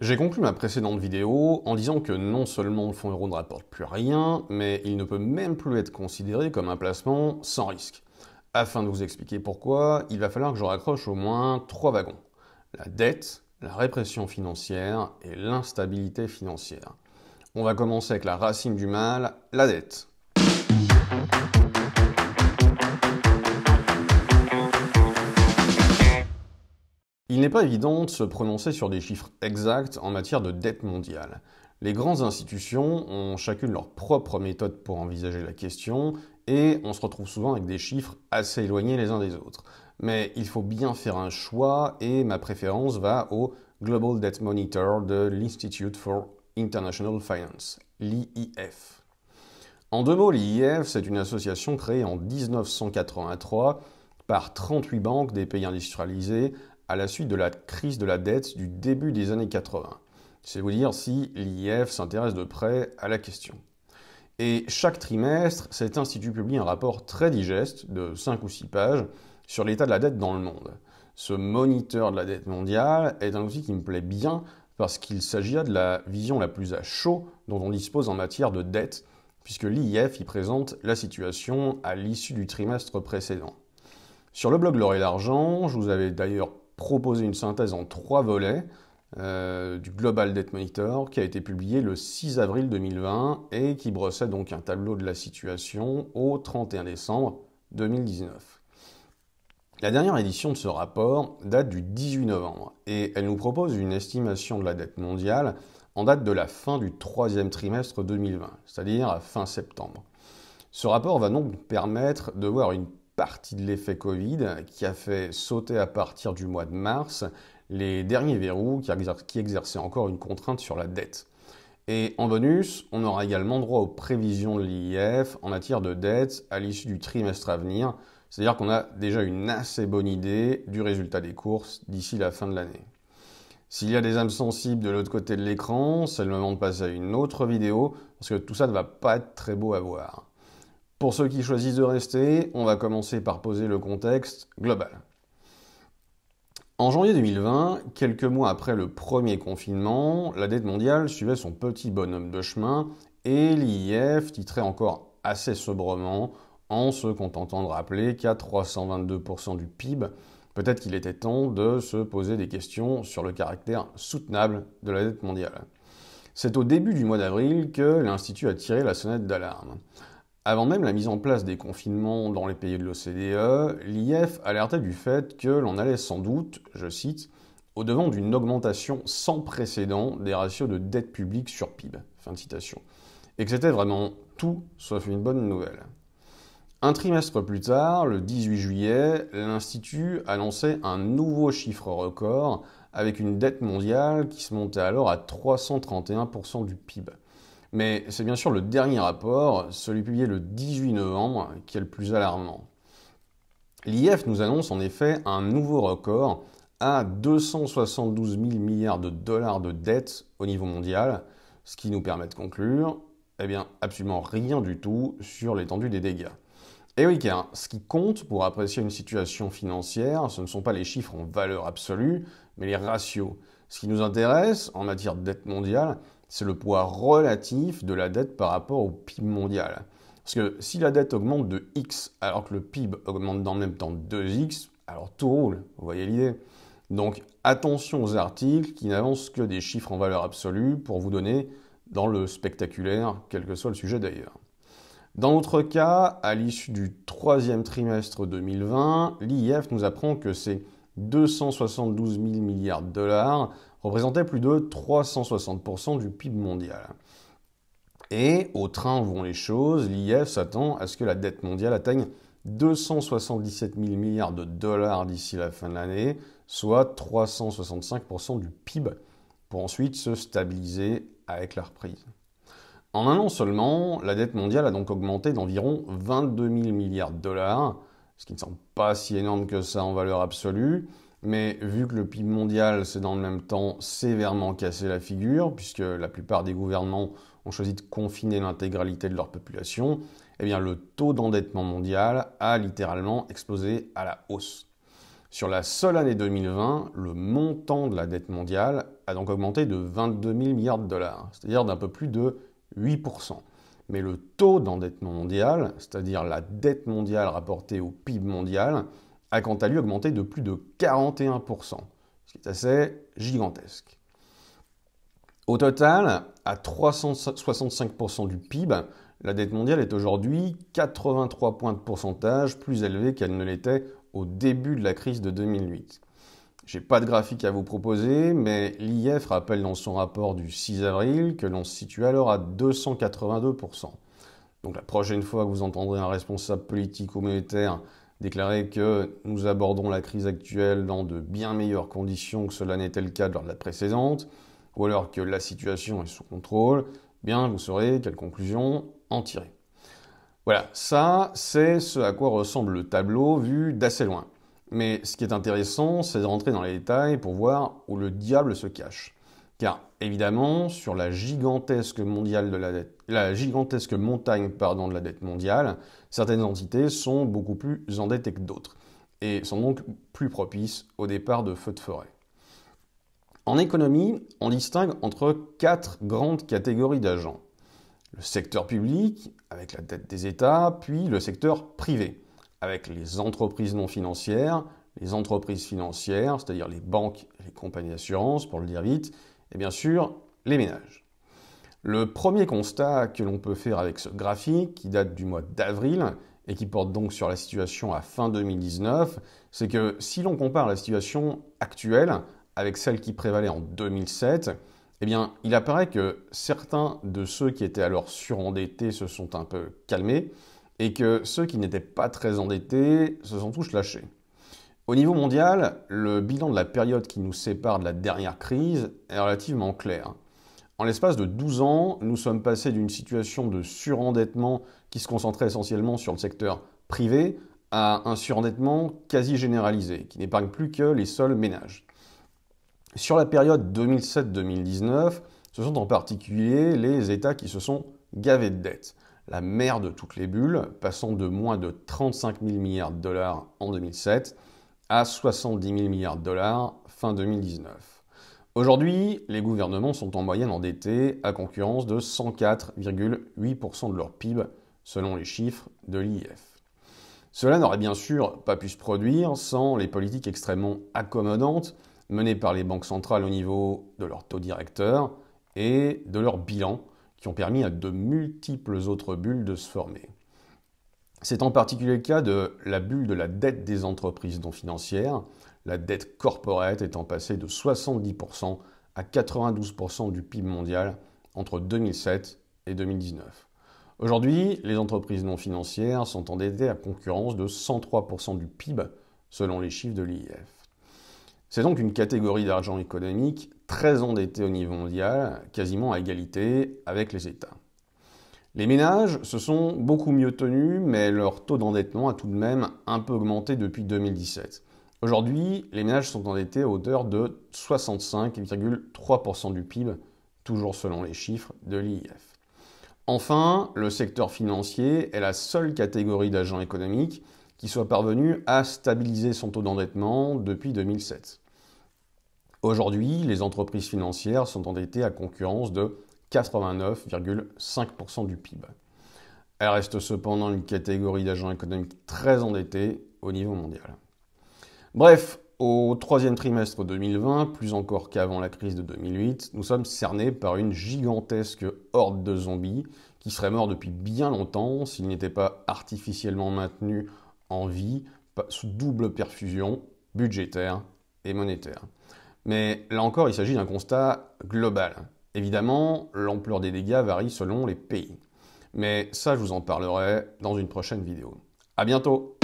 J'ai conclu ma précédente vidéo en disant que non seulement le fonds euro ne rapporte plus rien, mais il ne peut même plus être considéré comme un placement sans risque. Afin de vous expliquer pourquoi, il va falloir que je raccroche au moins trois wagons. La dette, la répression financière et l'instabilité financière. On va commencer avec la racine du mal, la dette. Il n'est pas évident de se prononcer sur des chiffres exacts en matière de dette mondiale. Les grandes institutions ont chacune leur propre méthode pour envisager la question et on se retrouve souvent avec des chiffres assez éloignés les uns des autres. Mais il faut bien faire un choix et ma préférence va au Global Debt Monitor de l'Institute for International Finance, l'IIF. En deux mots, l'IIF, c'est une association créée en 1983 par 38 banques des pays industrialisés à la suite de la crise de la dette du début des années 80. C'est vous dire si l'IF s'intéresse de près à la question. Et chaque trimestre, cet institut publie un rapport très digeste de 5 ou 6 pages sur l'état de la dette dans le monde. Ce moniteur de la dette mondiale est un outil qui me plaît bien parce qu'il s'agit de la vision la plus à chaud dont on dispose en matière de dette, puisque l'IF y présente la situation à l'issue du trimestre précédent. Sur le blog L'Or et l'Argent, je vous avais d'ailleurs proposer une synthèse en trois volets euh, du Global Debt Monitor qui a été publié le 6 avril 2020 et qui brossait donc un tableau de la situation au 31 décembre 2019. La dernière édition de ce rapport date du 18 novembre et elle nous propose une estimation de la dette mondiale en date de la fin du troisième trimestre 2020, c'est-à-dire à fin septembre. Ce rapport va donc permettre de voir une partie de l'effet Covid qui a fait sauter à partir du mois de mars les derniers verrous qui, exerçaient encore une contrainte sur la dette. Et en bonus, on aura également droit aux prévisions de l'IF en matière de dette à l'issue du trimestre à venir, c'est-à-dire qu'on a déjà une assez bonne idée du résultat des courses d'ici la fin de l'année. S'il y a des âmes sensibles de l'autre côté de l'écran, c'est le moment de passer à une autre vidéo, parce que tout ça ne va pas être très beau à voir. Pour ceux qui choisissent de rester, on va commencer par poser le contexte global. En janvier 2020, quelques mois après le premier confinement, la dette mondiale suivait son petit bonhomme de chemin et l'IIF titrait encore assez sobrement en se contentant de rappeler qu'à 322% du PIB, peut-être qu'il était temps de se poser des questions sur le caractère soutenable de la dette mondiale. C'est au début du mois d'avril que l'Institut a tiré la sonnette d'alarme. Avant même la mise en place des confinements dans les pays de l'OCDE, l'IF alertait du fait que l'on allait sans doute, je cite, au-devant d'une augmentation sans précédent des ratios de dette publique sur PIB. Fin de citation. Et que c'était vraiment tout sauf une bonne nouvelle. Un trimestre plus tard, le 18 juillet, l'Institut annonçait un nouveau chiffre record avec une dette mondiale qui se montait alors à 331% du PIB. Mais c'est bien sûr le dernier rapport, celui publié le 18 novembre, qui est le plus alarmant. L'IF nous annonce en effet un nouveau record à 272 000 milliards de dollars de dettes au niveau mondial, ce qui nous permet de conclure, eh bien, absolument rien du tout sur l'étendue des dégâts. Et eh oui, car ce qui compte pour apprécier une situation financière, ce ne sont pas les chiffres en valeur absolue, mais les ratios. Ce qui nous intéresse en matière de dette mondiale, c'est le poids relatif de la dette par rapport au PIB mondial. Parce que si la dette augmente de X alors que le PIB augmente dans le même temps de 2X, alors tout roule, vous voyez l'idée. Donc attention aux articles qui n'avancent que des chiffres en valeur absolue pour vous donner dans le spectaculaire, quel que soit le sujet d'ailleurs. Dans notre cas, à l'issue du troisième trimestre 2020, l'IF nous apprend que c'est 272 000 milliards de dollars représentait plus de 360% du PIB mondial. Et au train où vont les choses, l'IF s'attend à ce que la dette mondiale atteigne 277 000 milliards de dollars d'ici la fin de l'année, soit 365% du PIB, pour ensuite se stabiliser avec la reprise. En un an seulement, la dette mondiale a donc augmenté d'environ 22 000 milliards de dollars, ce qui ne semble pas si énorme que ça en valeur absolue, mais vu que le PIB mondial s'est dans le même temps sévèrement cassé la figure, puisque la plupart des gouvernements ont choisi de confiner l'intégralité de leur population, eh bien le taux d'endettement mondial a littéralement explosé à la hausse. Sur la seule année 2020, le montant de la dette mondiale a donc augmenté de 22 000 milliards de dollars, c'est-à-dire d'un peu plus de 8%. Mais le taux d'endettement mondial, c'est-à-dire la dette mondiale rapportée au PIB mondial, a quant à lui augmenté de plus de 41%, ce qui est assez gigantesque. Au total, à 365% du PIB, la dette mondiale est aujourd'hui 83 points de pourcentage plus élevée qu'elle ne l'était au début de la crise de 2008. J'ai pas de graphique à vous proposer, mais l'IF rappelle dans son rapport du 6 avril que l'on se situe alors à 282%. Donc la prochaine fois que vous entendrez un responsable politique ou monétaire Déclarer que nous abordons la crise actuelle dans de bien meilleures conditions que cela n'était le cas lors de la précédente, ou alors que la situation est sous contrôle, bien vous saurez quelle conclusion en tirer. Voilà, ça c'est ce à quoi ressemble le tableau vu d'assez loin. Mais ce qui est intéressant, c'est de rentrer dans les détails pour voir où le diable se cache. Car évidemment, sur la gigantesque, montagne pardon, de la dette mondiale, certaines entités sont beaucoup plus endettées que d'autres et sont donc plus propices au départ de feux de forêt. En économie, on distingue entre quatre grandes catégories d'agents. Le secteur public, avec la dette des États, puis le secteur privé, avec les entreprises non financières, les entreprises financières, c'est-à-dire les banques et les compagnies d'assurance, pour le dire vite, et bien sûr, les ménages. Le premier constat que l'on peut faire avec ce graphique, qui date du mois d'avril et qui porte donc sur la situation à fin 2019, c'est que si l'on compare la situation actuelle avec celle qui prévalait en 2007, eh bien, il apparaît que certains de ceux qui étaient alors surendettés se sont un peu calmés et que ceux qui n'étaient pas très endettés se sont tous lâchés. Au niveau mondial, le bilan de la période qui nous sépare de la dernière crise est relativement clair. En l'espace de 12 ans, nous sommes passés d'une situation de surendettement qui se concentrait essentiellement sur le secteur privé à un surendettement quasi généralisé, qui n'épargne plus que les seuls ménages. Sur la période 2007-2019, ce sont en particulier les États qui se sont gavés de dettes. La mère de toutes les bulles, passant de moins de 35 000 milliards de dollars en 2007 à 70 000 milliards de dollars fin 2019. Aujourd'hui, les gouvernements sont en moyenne endettés à concurrence de 104,8% de leur PIB selon les chiffres de l'IF. Cela n'aurait bien sûr pas pu se produire sans les politiques extrêmement accommodantes menées par les banques centrales au niveau de leur taux directeur et de leurs bilans, qui ont permis à de multiples autres bulles de se former. C'est en particulier le cas de la bulle de la dette des entreprises non financières, la dette corporate étant passée de 70% à 92% du PIB mondial entre 2007 et 2019. Aujourd'hui, les entreprises non financières sont endettées à concurrence de 103% du PIB selon les chiffres de l'IEF. C'est donc une catégorie d'argent économique très endettée au niveau mondial, quasiment à égalité avec les États. Les ménages se sont beaucoup mieux tenus, mais leur taux d'endettement a tout de même un peu augmenté depuis 2017. Aujourd'hui, les ménages sont endettés à hauteur de 65,3% du PIB, toujours selon les chiffres de l'IF. Enfin, le secteur financier est la seule catégorie d'agents économiques qui soit parvenue à stabiliser son taux d'endettement depuis 2007. Aujourd'hui, les entreprises financières sont endettées à concurrence de 89,5% du PIB. Elle reste cependant une catégorie d'agents économiques très endettés au niveau mondial. Bref, au troisième trimestre 2020, plus encore qu'avant la crise de 2008, nous sommes cernés par une gigantesque horde de zombies qui seraient morts depuis bien longtemps s'ils n'étaient pas artificiellement maintenus en vie sous double perfusion budgétaire et monétaire. Mais là encore, il s'agit d'un constat global. Évidemment, l'ampleur des dégâts varie selon les pays. Mais ça, je vous en parlerai dans une prochaine vidéo. À bientôt!